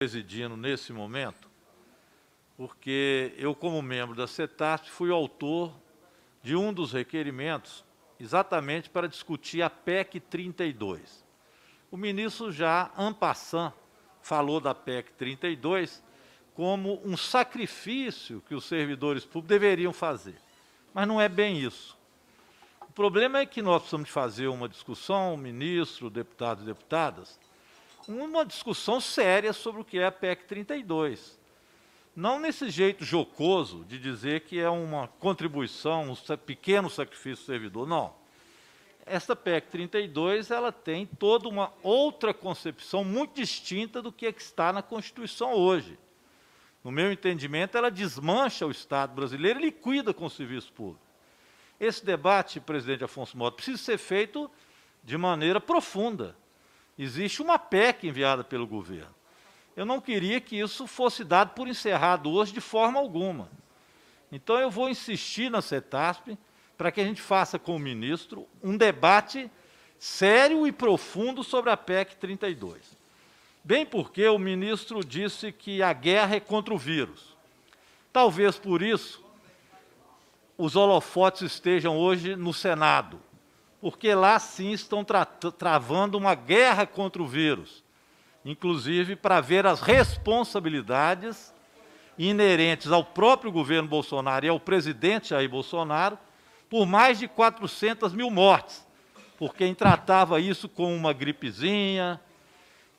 presidindo nesse momento, porque eu, como membro da CETASP, fui autor de um dos requerimentos exatamente para discutir a PEC 32. O ministro já, Ampassan, falou da PEC 32 como um sacrifício que os servidores públicos deveriam fazer. Mas não é bem isso. O problema é que nós precisamos fazer uma discussão, ministro, deputados e deputadas, uma discussão séria sobre o que é a PEC 32. Não nesse jeito jocoso de dizer que é uma contribuição, um pequeno sacrifício do servidor, não. essa PEC 32 ela tem toda uma outra concepção muito distinta do que, é que está na Constituição hoje. No meu entendimento, ela desmancha o Estado brasileiro e liquida com o serviço público. Esse debate, presidente Afonso Mota, precisa ser feito de maneira profunda. Existe uma PEC enviada pelo governo. Eu não queria que isso fosse dado por encerrado hoje de forma alguma. Então eu vou insistir na CETASP para que a gente faça com o ministro um debate sério e profundo sobre a PEC 32. Bem porque o ministro disse que a guerra é contra o vírus. Talvez por isso os holofotes estejam hoje no Senado, porque lá sim estão tra travando uma guerra contra o vírus, inclusive para ver as responsabilidades inerentes ao próprio governo Bolsonaro e ao presidente Jair Bolsonaro por mais de 400 mil mortes, por quem tratava isso como uma gripezinha,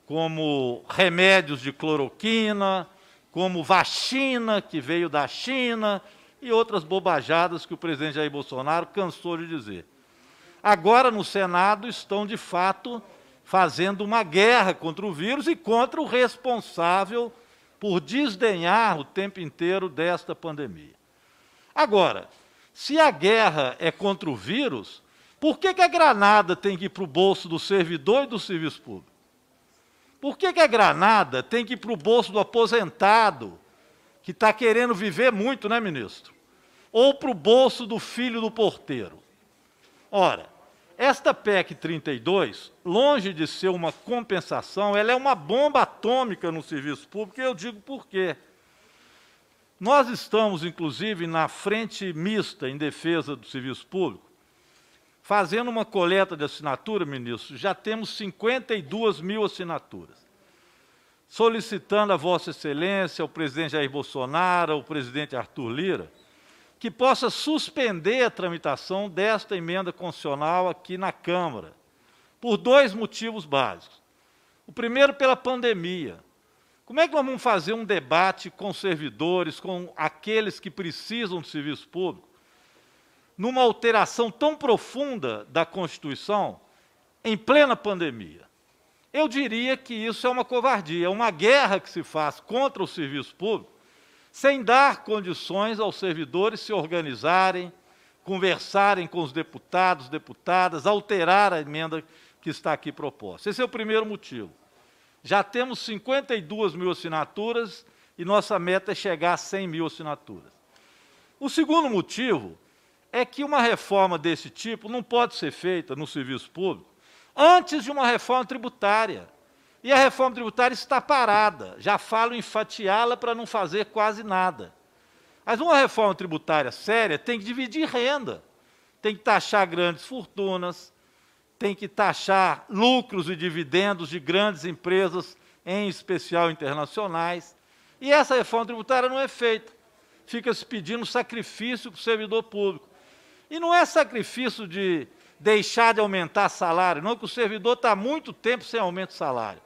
como remédios de cloroquina, como vacina que veio da China e outras bobajadas que o presidente Jair Bolsonaro cansou de dizer agora no Senado estão de fato fazendo uma guerra contra o vírus e contra o responsável por desdenhar o tempo inteiro desta pandemia. Agora, se a guerra é contra o vírus, por que, que a granada tem que ir para o bolso do servidor e do serviço público? Por que, que a granada tem que ir para o bolso do aposentado, que está querendo viver muito, né, ministro? Ou para o bolso do filho do porteiro? Ora, esta PEC 32, longe de ser uma compensação, ela é uma bomba atômica no serviço público, e eu digo por quê. Nós estamos, inclusive, na frente mista em defesa do serviço público, fazendo uma coleta de assinatura, ministro, já temos 52 mil assinaturas. Solicitando a Vossa Excelência, o presidente Jair Bolsonaro, o presidente Arthur Lira, que possa suspender a tramitação desta emenda constitucional aqui na Câmara, por dois motivos básicos. O primeiro, pela pandemia. Como é que nós vamos fazer um debate com servidores, com aqueles que precisam do serviço público, numa alteração tão profunda da Constituição, em plena pandemia? Eu diria que isso é uma covardia, é uma guerra que se faz contra o serviço público, sem dar condições aos servidores se organizarem, conversarem com os deputados, deputadas, alterar a emenda que está aqui proposta. Esse é o primeiro motivo. Já temos 52 mil assinaturas e nossa meta é chegar a 100 mil assinaturas. O segundo motivo é que uma reforma desse tipo não pode ser feita no serviço público antes de uma reforma tributária. E a reforma tributária está parada. Já falo em fatiá-la para não fazer quase nada. Mas uma reforma tributária séria tem que dividir renda, tem que taxar grandes fortunas, tem que taxar lucros e dividendos de grandes empresas, em especial internacionais. E essa reforma tributária não é feita. Fica se pedindo sacrifício para o servidor público. E não é sacrifício de deixar de aumentar salário, não, que o servidor está muito tempo sem aumento de salário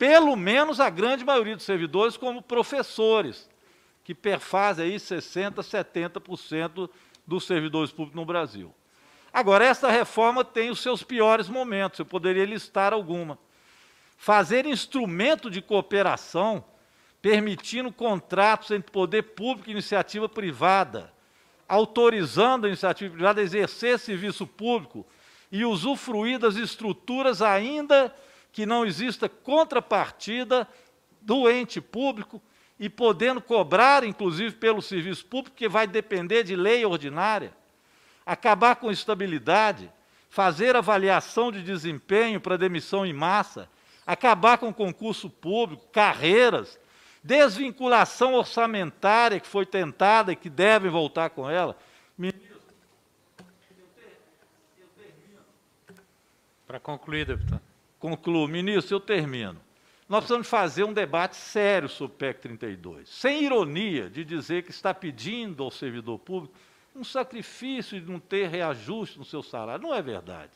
pelo menos a grande maioria dos servidores, como professores, que perfazem aí 60%, 70% dos servidores públicos no Brasil. Agora, essa reforma tem os seus piores momentos, eu poderia listar alguma. Fazer instrumento de cooperação, permitindo contratos entre poder público e iniciativa privada, autorizando a iniciativa privada a exercer serviço público e usufruir das estruturas ainda que não exista contrapartida do ente público e podendo cobrar, inclusive, pelo serviço público, que vai depender de lei ordinária, acabar com estabilidade, fazer avaliação de desempenho para demissão em massa, acabar com concurso público, carreiras, desvinculação orçamentária que foi tentada e que devem voltar com ela. Para concluir, deputado concluo, ministro, eu termino. Nós precisamos fazer um debate sério sobre o PEC 32, sem ironia de dizer que está pedindo ao servidor público um sacrifício de não ter reajuste no seu salário. Não é verdade.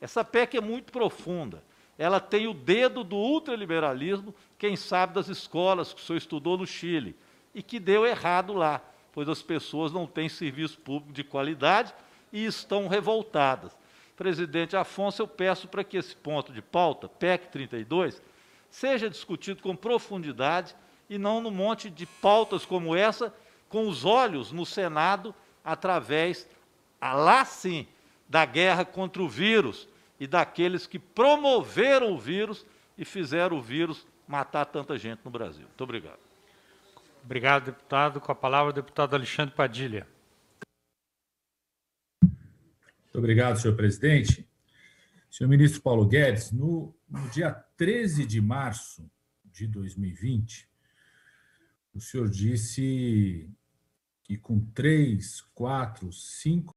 Essa PEC é muito profunda. Ela tem o dedo do ultraliberalismo, quem sabe das escolas que o senhor estudou no Chile, e que deu errado lá, pois as pessoas não têm serviço público de qualidade e estão revoltadas presidente Afonso, eu peço para que esse ponto de pauta, PEC 32, seja discutido com profundidade e não num monte de pautas como essa, com os olhos no Senado, através, ah, lá sim, da guerra contra o vírus e daqueles que promoveram o vírus e fizeram o vírus matar tanta gente no Brasil. Muito obrigado. Obrigado, deputado. Com a palavra, o deputado Alexandre Padilha. Muito obrigado, senhor presidente. Senhor ministro Paulo Guedes, no, no dia 13 de março de 2020, o senhor disse que com três, quatro, cinco